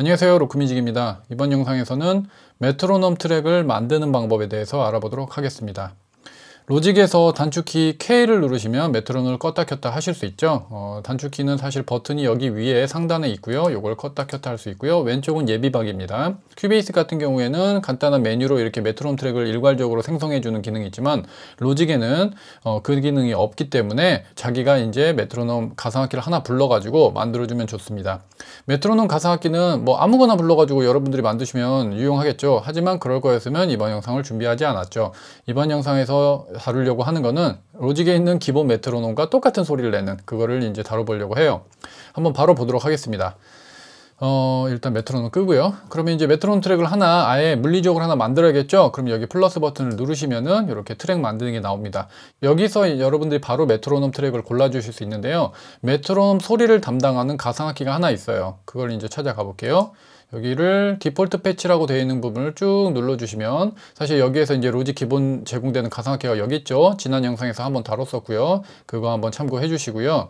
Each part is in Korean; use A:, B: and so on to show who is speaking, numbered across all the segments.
A: 안녕하세요 로크뮤직입니다 이번 영상에서는 메트로놈 트랙을 만드는 방법에 대해서 알아보도록 하겠습니다 로직에서 단축키 K를 누르시면 메트로놈을 껐다 켰다 하실 수 있죠 어, 단축키는 사실 버튼이 여기 위에 상단에 있고요 이걸 껐다 켰다 할 수 있고요 왼쪽은 예비박입니다 큐베이스 같은 경우에는 간단한 메뉴로 이렇게 메트로놈 트랙을 일괄적으로 생성해 주는 기능이 있지만 로직에는 어, 그 기능이 없기 때문에 자기가 이제 메트로놈 가상악기를 하나 불러 가지고 만들어 주면 좋습니다 메트로놈 가상악기는 뭐 아무거나 불러 가지고 여러분들이 만드시면 유용하겠죠 하지만 그럴 거였으면 이번 영상을 준비하지 않았죠 이번 영상에서 다루려고 하는 거는 로직에 있는 기본 메트로놈과 똑같은 소리를 내는 그거를 이제 다뤄보려고 해요. 한번 바로 보도록 하겠습니다. 어, 일단 메트로놈 끄고요. 그러면 이제 메트로놈 트랙을 하나 아예 물리적으로 하나 만들어야겠죠? 그럼 여기 플러스 버튼을 누르시면은 이렇게 트랙 만드는 게 나옵니다. 여기서 여러분들이 바로 메트로놈 트랙을 골라주실 수 있는데요. 메트로놈 소리를 담당하는 가상악기가 하나 있어요. 그걸 이제 찾아가 볼게요. 여기를 디폴트 패치라고 되어 있는 부분을 쭉 눌러주시면 사실 여기에서 이제 로직 기본 제공되는 가상악기가 여기 있죠. 지난 영상에서 한번 다뤘었고요. 그거 한번 참고해 주시고요.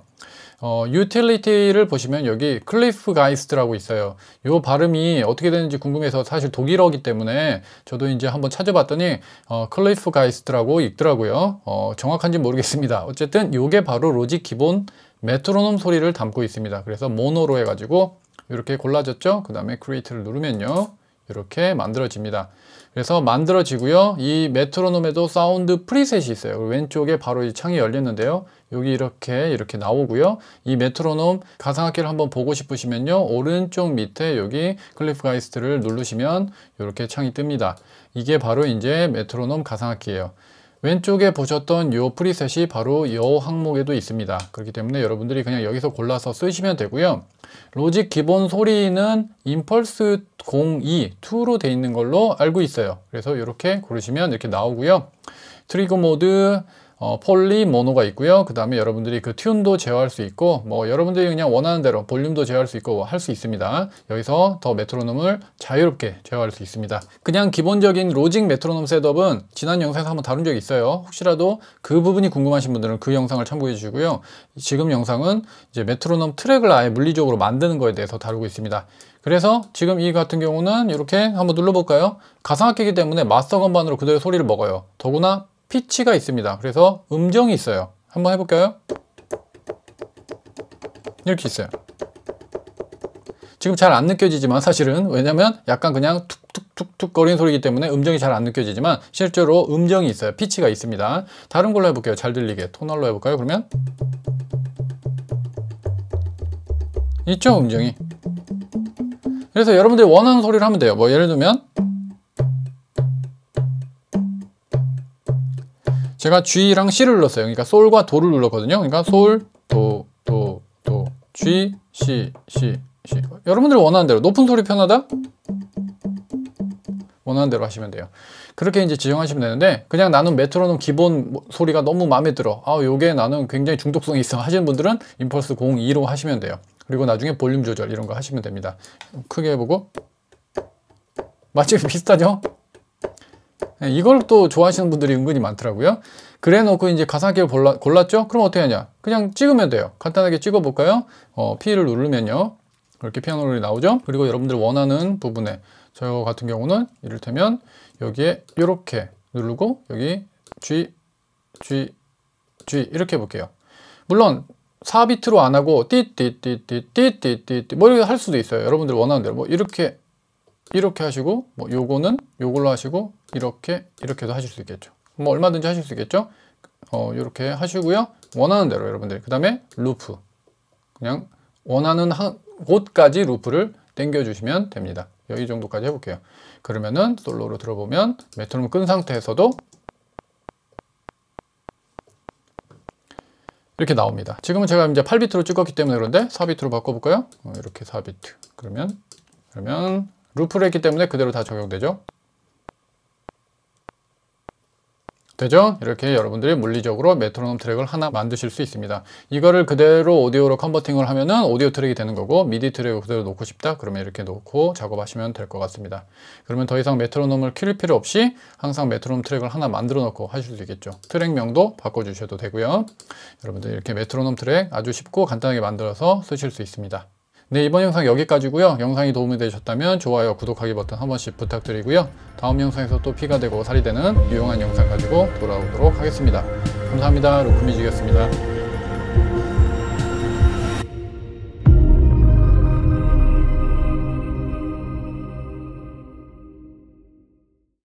A: 어, 유틸리티를 보시면 여기 클리프 가이스트라고 있어요. 이 발음이 어떻게 되는지 궁금해서 사실 독일어기 때문에 저도 이제 한번 찾아봤더니 어, 클리프 가이스트라고 읽더라고요. 어, 정확한지 모르겠습니다. 어쨌든 이게 바로 로직 기본 메트로놈 소리를 담고 있습니다. 그래서 모노로 해가지고 이렇게 골라졌죠. 그 다음에 크리에이트를 누르면요. 이렇게 만들어집니다. 그래서 만들어지고요. 이 메트로놈에도 사운드 프리셋이 있어요. 왼쪽에 바로 이 창이 열렸는데요. 여기 이렇게 이렇게 나오고요. 이 메트로놈 가상악기를 한번 보고 싶으시면요. 오른쪽 밑에 여기 클리프 가이스트를 누르시면 이렇게 창이 뜹니다. 이게 바로 이제 메트로놈 가상악기예요. 왼쪽에 보셨던 이 프리셋이 바로 이 항목에도 있습니다. 그렇기 때문에 여러분들이 그냥 여기서 골라서 쓰시면 되고요. 로직 기본 소리는 임펄스 02, 2로 되어 있는 걸로 알고 있어요. 그래서 이렇게 고르시면 이렇게 나오고요. 트리거 모드, 어, 폴리 모노가 있고요. 그 다음에 여러분들이 그 튠도 제어할 수 있고 뭐 여러분들이 그냥 원하는 대로 볼륨도 제어할 수 있고 할 수 있습니다. 여기서 더 메트로놈을 자유롭게 제어할 수 있습니다. 그냥 기본적인 로직 메트로놈 셋업은 지난 영상에서 한번 다룬 적이 있어요. 혹시라도 그 부분이 궁금하신 분들은 그 영상을 참고해 주시고요. 지금 영상은 이제 메트로놈 트랙을 아예 물리적으로 만드는 거에 대해서 다루고 있습니다. 그래서 지금 이 같은 경우는 이렇게 한번 눌러볼까요? 가상악기이기 때문에 마스터 건반으로 그대로 소리를 먹어요. 더구나 피치가 있습니다. 그래서 음정이 있어요. 한번 해볼까요? 이렇게 있어요. 지금 잘 안 느껴지지만 사실은 왜냐면 약간 그냥 툭툭툭툭 거리는 소리이기 때문에 음정이 잘 안 느껴지지만 실제로 음정이 있어요. 피치가 있습니다. 다른 걸로 해볼게요. 잘 들리게. 토널로 해볼까요? 그러면 있죠? 음정이. 그래서 여러분들이 원하는 소리를 하면 돼요. 뭐 예를 들면 제가 G랑 C를 눌렀어요. 그러니까 솔과 도를 눌렀거든요. 그러니까 솔, 도, 도, 도, G, C, C, C. 여러분들 원하는 대로 높은 소리 편하다? 원하는 대로 하시면 돼요. 그렇게 이제 지정하시면 되는데 그냥 나는 메트로놈 기본 소리가 너무 마음에 들어. 아, 요게 나는 굉장히 중독성이 있어 하시는 분들은 임펄스 02로 하시면 돼요. 그리고 나중에 볼륨 조절 이런 거 하시면 됩니다. 크게 해보고 마치 비슷하죠? 예, 이걸 또 좋아하시는 분들이 은근히 많더라고요. 그래 놓고 이제 가상키를 골랐, 죠 그럼 어떻게 하냐? 그냥 찍으면 돼요. 간단하게 찍어볼까요? 어, P를 누르면요. 이렇게 피아노를 나오죠? 그리고 여러분들 원하는 부분에 저 같은 경우는 이를테면 여기에 이렇게 누르고 여기 G, G, G 이렇게 볼게요 물론 4비트로 안 하고 띠띠띠띠띠띠띠띠 뭐 이렇게 할 수도 있어요. 여러분들 원하는 대로 뭐 이렇게 이렇게 하시고 뭐 요거는 요걸로 하시고 이렇게 이렇게도 하실 수 있겠죠 뭐 얼마든지 하실 수 있겠죠 어, 이렇게 하시고요 원하는 대로 여러분들 그 다음에 루프 그냥 원하는 한 곳까지 루프를 당겨 주시면 됩니다 여기 정도까지 해볼게요 그러면은 솔로로 들어보면 메트로놈 끈 상태에서도 이렇게 나옵니다 지금은 제가 이제 8비트로 찍었기 때문에 그런데 4비트로 바꿔볼까요? 어, 이렇게 4비트 그러면 그러면 루프를 했기 때문에 그대로 다 적용되죠 되죠? 이렇게 여러분들이 물리적으로 메트로놈 트랙을 하나 만드실 수 있습니다. 이거를 그대로 오디오로 컨버팅을 하면은 오디오 트랙이 되는 거고 미디 트랙을 그대로 놓고 싶다? 그러면 이렇게 놓고 작업하시면 될 것 같습니다. 그러면 더 이상 메트로놈을 키울 필요 없이 항상 메트로놈 트랙을 하나 만들어 놓고 하실 수 있겠죠. 트랙명도 바꿔주셔도 되고요. 여러분들 이렇게 메트로놈 트랙 아주 쉽고 간단하게 만들어서 쓰실 수 있습니다. 네, 이번 영상 여기까지고요. 영상이 도움이 되셨다면 좋아요, 구독하기 버튼 한 번씩 부탁드리고요. 다음 영상에서 또 피가 되고 살이 되는 유용한 영상 가지고 돌아오도록 하겠습니다. 감사합니다. 루크미즈였습니다.